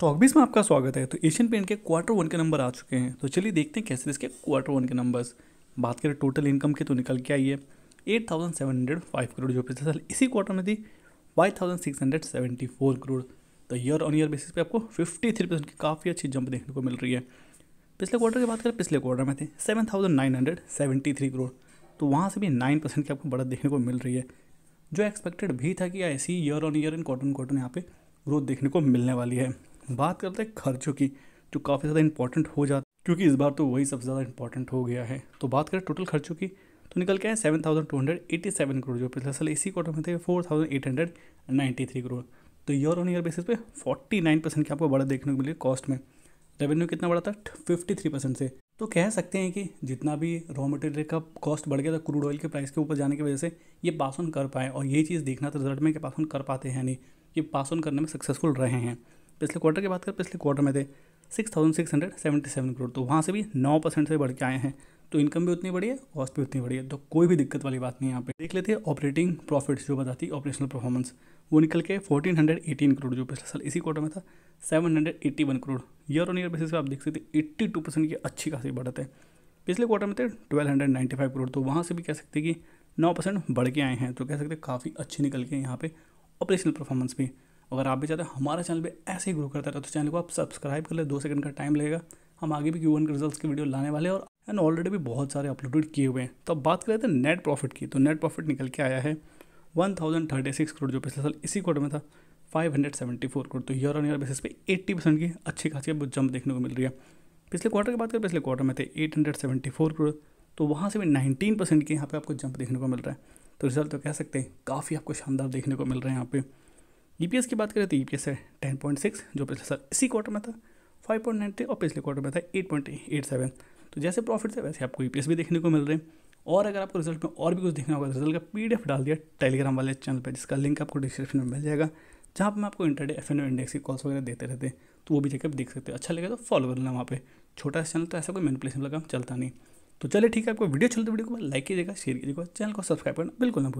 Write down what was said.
तो स्टॉकबीज में आपका स्वागत है तो एशियन पेंट के क्वार्टर वन के नंबर आ चुके हैं तो चलिए देखते हैं कैसे इसके क्वार्टर वन के नंबर्स बात करें टोटल इनकम के तो निकल के आई है eight thousand seven hundred five crore जो पिछले साल इसी क्वार्टर में थी five thousand six hundred seventy four crore तो ईयर ऑन ईयर बेसिस पे आपको फिफ्टी थ्री परसेंट की काफ़ी अच्छी जंप देखने को मिल रही है पिछले क्वार्टर की बात करें पिछले क्वार्टर में थे seven thousand nine hundred seventy three crore तो वहाँ से भी नाइन परसेंट की आपको बढ़त देखने को मिल रही है जो एक्सपेक्टेड भी था कि ऐसी year on year in quarter quarter यहाँ पे ग्रोथ देखने को मिलने वाली है बात करते हैं खर्चों की जो काफ़ी ज़्यादा इंपॉर्टेंट हो जाता क्योंकि इस बार तो वही सबसे ज़्यादा इंपॉर्टेंट हो गया है तो बात करें टोटल खर्चों की तो निकल के आए seven thousand two hundred eighty seven crore जो पिछले साल इसी क्वार्टर में थे four thousand eight hundred ninety three crore तो ईयर ऑन ईयर बेसिस पे फोर्टी नाइन परसेंट की आपको बड़ा देखने को मिले कॉस्ट में रेवेन्यू कितना बढ़ा था फिफ्टी थ्री परसेंट से तो कह सकते हैं कि जितना भी रॉ मटेरियल का कॉस्ट बढ़ गया था क्रूड ऑयल के प्राइस के ऊपर जाने की वजह से ये पास ऑन कर पाए और ये चीज़ देखना था रिजल्ट में कि पास ऑन कर पाते हैं नहीं ये पास ऑन करने में सक्सेसफुल रहे हैं पिछले क्वार्टर की बात करें पिछले क्वार्टर में थे six thousand six hundred seventy seven crore तो वहाँ से भी नौ परसेंट से बढ़ के आए हैं तो इनकम भी उतनी बढ़ी है कॉस्ट भी उतनी बढ़ी है तो कोई भी दिक्कत वाली बात नहीं यहाँ पे देख लेते हैं ऑपरेटिंग प्रॉफिट्स जो बताती है ऑपरेशनल परफॉर्मेंस वो निकल के फोर्टीन हंड्रेड एटीन करोड़ जो पिछले साल इसी क्वार्टर में था seven hundred eighty one crore year on year basis पर आप देख सकते एट्टी टू परसेंट की अच्छी खासी बढ़त है पिछले क्वार्टर में थे twelve hundred ninety five crore तो वहाँ से भी कह सकते कि नौ परसेंट बढ़ के आए हैं तो कह सकते काफ़ी अच्छी निकल के यहाँ पे ऑपरेशनल परफॉर्मेंस भी अगर आप भी चाहते हैं हमारा चैनल भी ऐसे ही ग्रो करता रहे तो चैनल को आप सब्सक्राइब कर ले दो सेकंड का टाइम लगेगा हम आगे भी क्यू वन के रिजल्ट की वीडियो लाने वाले और एंड ऑलरेडी भी बहुत सारे अपलोडेड किए हुए हैं तो अब बात करें तो नेट प्रॉफिट की तो नेट प्रॉफिट निकल के आया है one thousand thirty six crore जो पिछले साल इसी क्वार्टर में था five hundred seventy four crore तो ईयर ऑन ईयर बेसिस पे एट्टी परसेंट की अच्छी खासी अब जंप देखने को मिल रही है पिछले क्वार्टर की बात करें पिछले क्वार्टर में थे eight hundred seventy four crore तो वहाँ से भी नाइनटीन परसेंट के यहाँ पे आपको जंप देखने को मिल रहा है तो रिजल्ट तो कह सकते हैं काफ़ी आपको शानदार देखने को मिल रहा है यहाँ पे ई e की बात करें तो ई e है टेन पॉइंट सिक्स जो पिछले साल इसी क्वार्टर में था फाइव पॉइंट नाइन थे और पिछले क्वार्टर में था एट पॉइंट एट सेवन तो जैसे प्रॉफिट है वैसे आपको ई e भी देखने को मिल रहे हैं और अगर आपको रिजल्ट में और भी कुछ देखना होगा रिजल्ट तो का पी डाल दिया टेलीग्राम वाले चैनल पर जिसका लिंक आपको डिस्क्रिप्शन में मिल जाएगा जहाँ पर मैं आपको इंटरडे एफ इंडेक्स की कॉल्स वगैरह देते रहते हैं तो वो भी जगह देख सकते हो अच्छा लगे तो फॉलो करना वहाँ पे छोटा चैनल तो ऐसा कोई मैनिपुलेशन वाला काम चलता नहीं तो चलिए ठीक है आपको वीडियो चलते वीडियो को लाइक कीजिएगा शेयर कीजिएगा चैनल को सब्सक्राइब करना बिल्कुल ना भूल